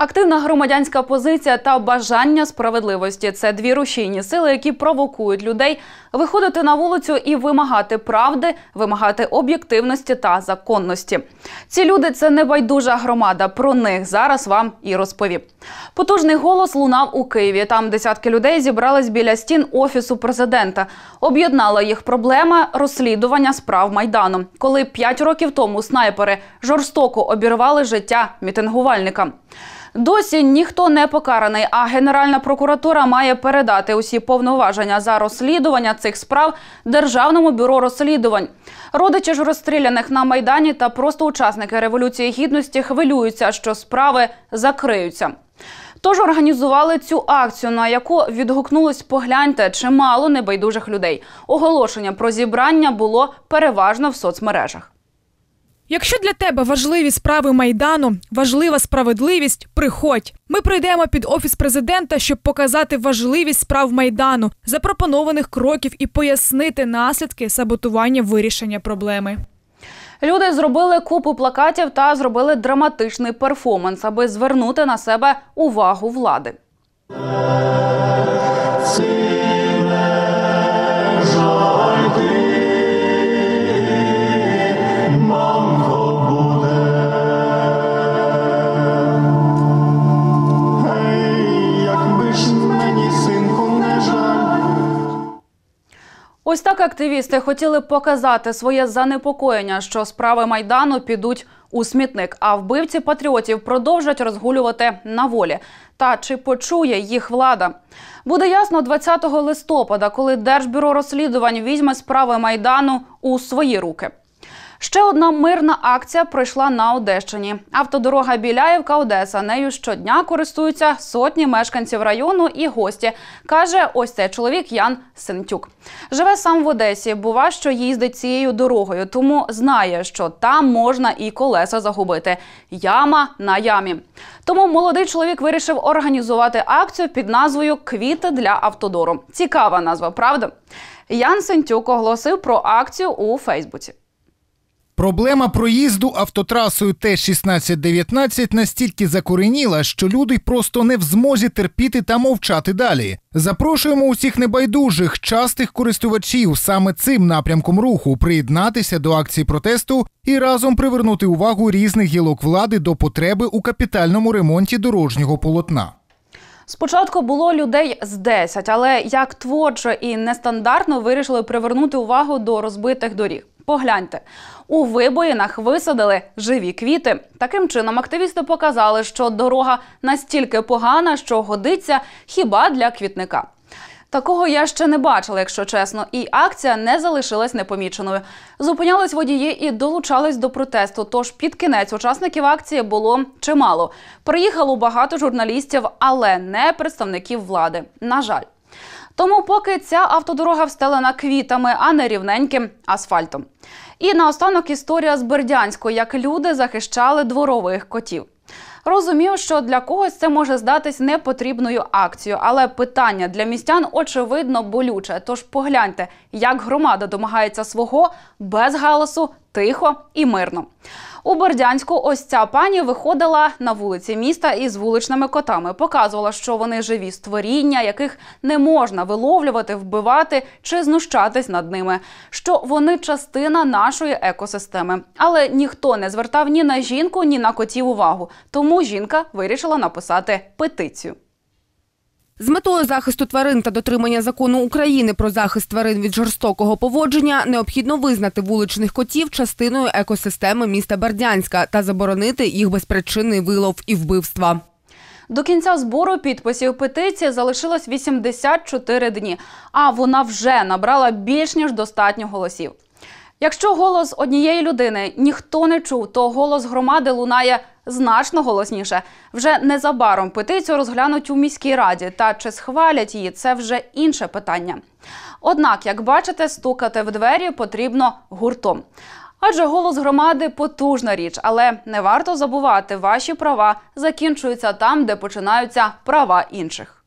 Активна громадянська позиція та бажання справедливості це дві рушійні сили, які провокують людей виходити на вулицю і вимагати правди, вимагати об'єктивності та законності. Ці люди це небайдужа громада. Про них зараз вам і розповім. Потужний голос лунав у Києві. Там десятки людей зібрались біля стін офісу президента. Об'єднала їх проблема розслідування справ майдану, коли п'ять років тому снайпери жорстоко обірвали життя мітингувальникам. Досі ніхто не покараний, а Генеральна прокуратура має передати усі повноваження за розслідування цих справ Державному бюро розслідувань. Родичі ж розстріляних на майдані та просто учасники революції гідності хвилюються, що справи закриються. Тож організували цю акцію, на яку відгукнулось, погляньте, чимало небайдужих людей. Оголошення про зібрання було переважно в соцмережах. Якщо для тебе важливі справи майдану, важлива справедливість, приходь. Ми прийдемо під офіс президента, щоб показати важливість справ майдану, запропонованих кроків і пояснити наслідки саботування вирішення проблеми. Люди зробили купу плакатів та зробили драматичний перформанс, аби звернути на себе увагу влади. активісти хотіли показати своє занепокоєння, що справи майдану підуть у смітник, а вбивці патріотів продовжать розгулювати на волі. Та чи почує їх влада? Буде ясно 20 листопада, коли Держбюро розслідувань візьме справи майдану у свої руки. Ще одна мирна акція пройшла на Одещині. Автодорога Біляєвка Одеса. Нею щодня користуються сотні мешканців району і гості. каже ось цей чоловік Ян Сентюк. Живе сам в Одесі. Бува, що їздить цією дорогою, тому знає, що там можна і колеса загубити. Яма на ямі. Тому молодий чоловік вирішив організувати акцію під назвою Квіти для автодору. Цікава назва, правда? Ян Сентюк оголосив про акцію у Фейсбуці. Проблема проїзду автотрасою Т-16-19 настільки закореніла, що люди просто не в змозі терпіти та мовчати далі. Запрошуємо усіх небайдужих, частих користувачів саме цим напрямком руху приєднатися до акції протесту і разом привернути увагу різних гілок влади до потреби у капітальному ремонті дорожнього полотна. Спочатку було людей з 10, але як творчо і нестандартно вирішили привернути увагу до розбитих доріг. Погляньте, у вибоїнах висадили живі квіти. Таким чином активісти показали, що дорога настільки погана, що годиться хіба для квітника. Такого я ще не бачила, якщо чесно, і акція не залишилась непоміченою. Зупинялись водії і долучались до протесту. Тож під кінець учасників акції було чимало. Приїхало багато журналістів, але не представників влади. На жаль. Тому поки ця автодорога встелена квітами, а не рівненьким асфальтом. І наостанок історія з Бердянську, як люди захищали дворових котів. Розумію, що для когось це може здатись непотрібною акцією, але питання для містян очевидно болюче. Тож погляньте, як громада домагається свого без галасу тихо і мирно. У Бердянську ось ця пані виходила на вулиці міста із вуличними котами, показувала, що вони живі створіння, яких не можна виловлювати, вбивати чи знущатись над ними, що вони частина нашої екосистеми. Але ніхто не звертав ні на жінку, ні на котів увагу. Тому жінка вирішила написати петицію. З метою захисту тварин та дотримання закону України про захист тварин від жорстокого поводження необхідно визнати вуличних котів частиною екосистеми міста Бердянська та заборонити їх безпричинний вилов і вбивства. До кінця збору підписів петиції залишилось 84 дні, а вона вже набрала більш ніж достатньо голосів. Якщо голос однієї людини ніхто не чув, то голос громади лунає значно голосніше. Вже незабаром петицію розглянуть у міській раді. Та чи схвалять її, це вже інше питання. Однак, як бачите, стукати в двері потрібно гуртом. Адже голос громади потужна річ, але не варто забувати, ваші права закінчуються там, де починаються права інших.